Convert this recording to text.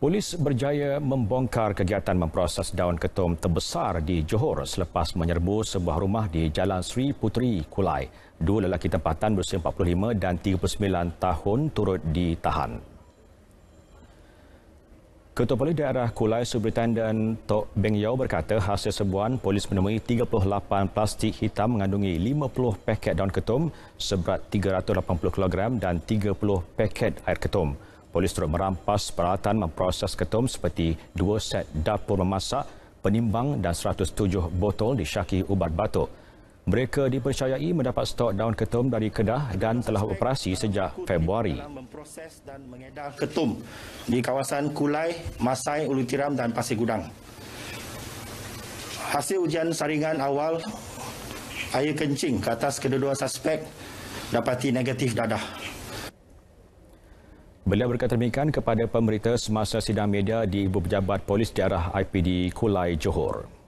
Polis berjaya membongkar kegiatan memproses daun ketum terbesar di Johor selepas menyerbu sebuah rumah di Jalan Sri Puteri Kulai. Dua lelaki tempatan berusia 45 dan 39 tahun turut ditahan. Ketua Polis Daerah Kulai Superintendent Tok Beng Yau berkata hasil sebuan polis menemui 38 plastik hitam mengandungi 50 paket daun ketum seberat 380 kg dan 30 paket air ketum. Polis turut merampas peralatan memproses ketum seperti dua set dapur memasak, penimbang dan 107 botol di disyaki ubat batuk. Mereka dipercayai mendapat stok daun ketum dari Kedah dan telah operasi sejak Februari. Memproses dan mengedar ketum di kawasan Kulai, Masai, Ulu Tiram dan Pasir Gudang. Hasil ujian saringan awal air kencing ke atas kedua-dua suspek dapati negatif dadah. Beliau berkata demikian kepada pemerintah semasa sidang media di Ibu Pejabat Polis Daerah IPD Kulai Johor.